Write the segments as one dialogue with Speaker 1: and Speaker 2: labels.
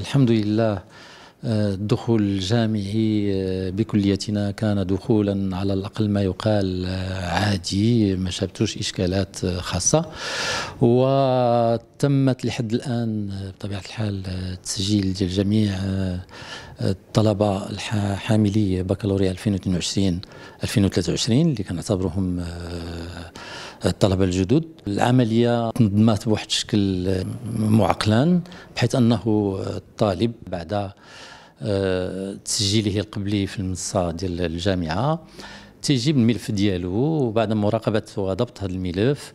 Speaker 1: الحمد لله آه، الدخول الجامعي آه، بكليتنا كان دخولا على الاقل ما يقال آه، عادي ما شابتوش اشكالات خاصه وتمت لحد الان بطبيعه الحال التسجيل ديال جميع الطلبه الحاملي بكالوريا 2022 2023 اللي كنعتبروهم آه، الطلبه الجدد العمليه تنظمات بواحد الشكل آه، معقلان بحيث انه الطالب بعد آه، تسجيله القبلي في المنصه ديال الجامعه تيجيب الملف ديالو وبعد مراقبه وضبط هذا الملف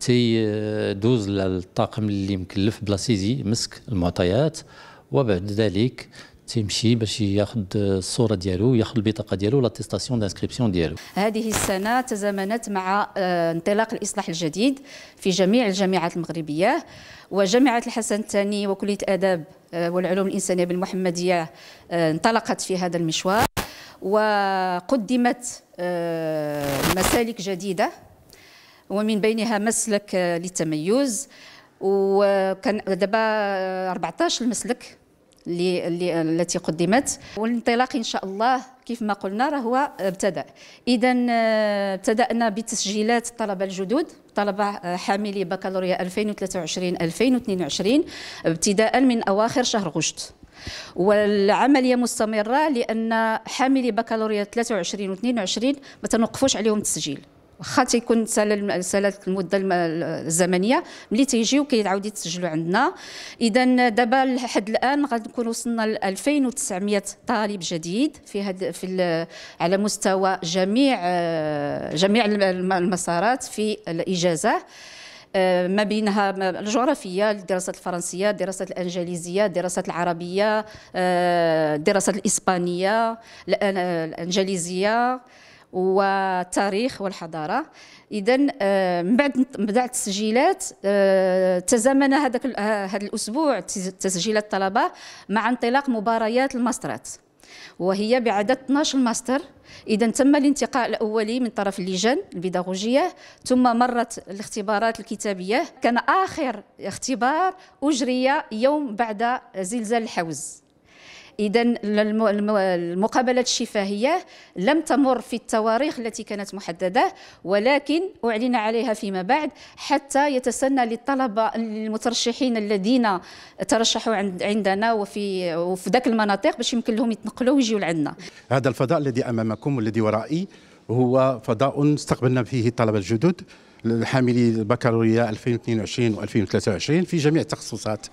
Speaker 1: تيدوز للطاقم اللي مكلف بلاسيزي مسك المعطيات وبعد ذلك تيمشي باش ياخذ الصوره ديالو ياخذ البطاقه ديالو لاتيستاسيون دانسكريبسيون ديالو
Speaker 2: هذه السنه تزامنت مع آه، انطلاق الاصلاح الجديد في جميع الجامعات المغربيه وجامعه الحسن الثاني وكليه الاداب آه، والعلوم الانسانيه بالمحمديه آه، انطلقت في هذا المشوار وقدمت مسالك جديده ومن بينها مسلك للتميز وكان دابا 14 مسلك اللي التي قدمت والانطلاق ان شاء الله كيف ما قلنا راه هو ابتدا اذا آه، ابتدانا بتسجيلات الطلبه الجدد طلبه حاملي بكالوريا 2023 2022 ابتداء من اواخر شهر غشت والعمليه مستمره لان حاملي بكالوريا 23 و 22 ما تنوقفوش عليهم التسجيل واخا تيكون سالت سال المده الزمنيه ملي تيجيو كيعاودوا يتسجلوا عندنا اذا دابا لحد الان غنكون وصلنا ل 2900 طالب جديد في هذا في على مستوى جميع آه، جميع المسارات في الاجازه آه، ما بينها الجغرافيه الدراسات الفرنسيه الدراسات الانجليزيه الدراسات العربيه آه، الدراسات الاسبانيه الانجليزيه والتاريخ والحضاره اذا آه، من بعد بدع التسجيلات آه، تزامن هذاك آه، هذا الاسبوع تسجيلات الطلبه مع انطلاق مباريات الماسترات وهي بعدد 12 ماستر اذا تم الانتقاء الاولي من طرف اللجان البيداغوجيه ثم مرت الاختبارات الكتابيه كان اخر اختبار اجري يوم بعد زلزال الحوز إذا المقابلات الشفاهية لم تمر في التواريخ التي كانت محددة ولكن أعلن عليها فيما بعد حتى يتسنى للطلبة المترشحين الذين ترشحوا عندنا وفي وفي ذاك المناطق باش يمكن لهم يتنقلوا ويجيو لعندنا.
Speaker 3: هذا الفضاء الذي أمامكم والذي ورائي هو فضاء استقبلنا فيه الطلبة الجدد لحاملي البكالوريا 2022 و2023 في جميع التخصصات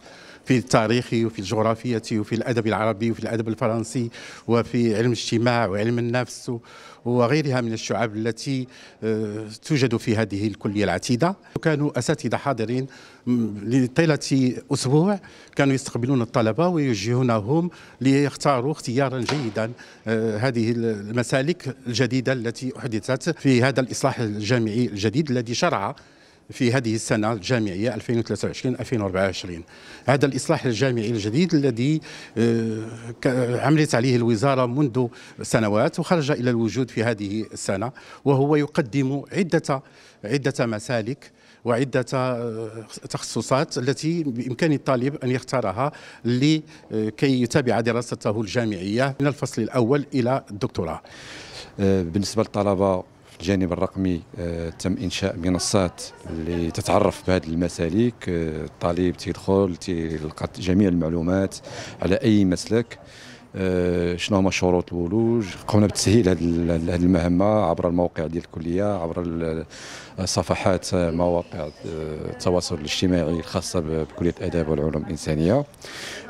Speaker 3: في التاريخ وفي الجغرافية وفي الأدب العربي وفي الأدب الفرنسي وفي علم الاجتماع وعلم النفس وغيرها من الشعب التي آه، توجد في هذه الكلية العتيدة كانوا أساتذة حاضرين لطيلة أسبوع كانوا يستقبلون الطلبة ويوجهونهم ليختاروا اختيارا جيدا آه، هذه المسالك الجديدة التي أحدثت في هذا الإصلاح الجامعي الجديد الذي شرع في هذه السنة الجامعية 2023-2024 هذا الإصلاح الجامعي الجديد الذي آه، عملت عليه الوزارة منذ سنوات وخرج إلى الوجود في هذه السنة وهو يقدم عدة عدة مسالك وعدة آه، تخصصات التي بإمكان الطالب أن يختارها لكي آه، يتابع دراسته الجامعية من الفصل الأول إلى الدكتوراه
Speaker 4: بالنسبة للطلبة الجانب الرقمي آه، تم انشاء منصات اللي تتعرف بهذه المسالك الطالب آه، تيدخل تيلقى جميع المعلومات على اي مسلك آه، شنو هما شروط الولوج قمنا بتسهيل هذه المهمه عبر الموقع ديال الكليه عبر صفحات مواقع التواصل الاجتماعي الخاصه بكليه الاداب والعلوم الانسانيه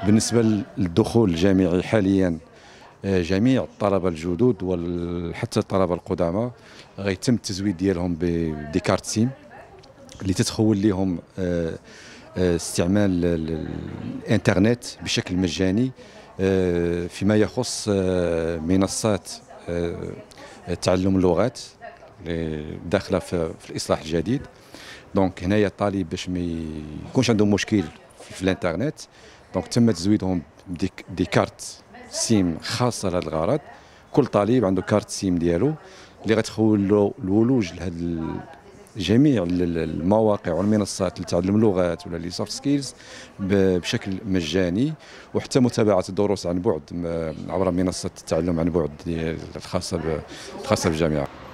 Speaker 4: بالنسبه للدخول الجامعي حاليا جميع الطلبه الجدد وحتى الطلبه القدامى غيتم التزويد ديالهم بدي كارت سيم اللي تتخول لهم آه، آه، استعمال الانترنت بشكل مجاني آه، فيما يخص منصات تعلم اللغات داخله في الاصلاح الجديد دونك هنايا الطالب باش ما يكونش عنده مشكل في الانترنت دونك تم تزويدهم دي كارت سيم خاصه لهذا الغرض كل طالب عنده كارت سيم ديالو اللي غتخول له الولوج لهذا جميع المواقع والمنصات لتعلم اللغات ولا لي سوفت سكيلز بشكل مجاني وحتى متابعه الدروس عن بعد عبر منصه التعلم عن بعد الخاصه الخاصه بالجامعه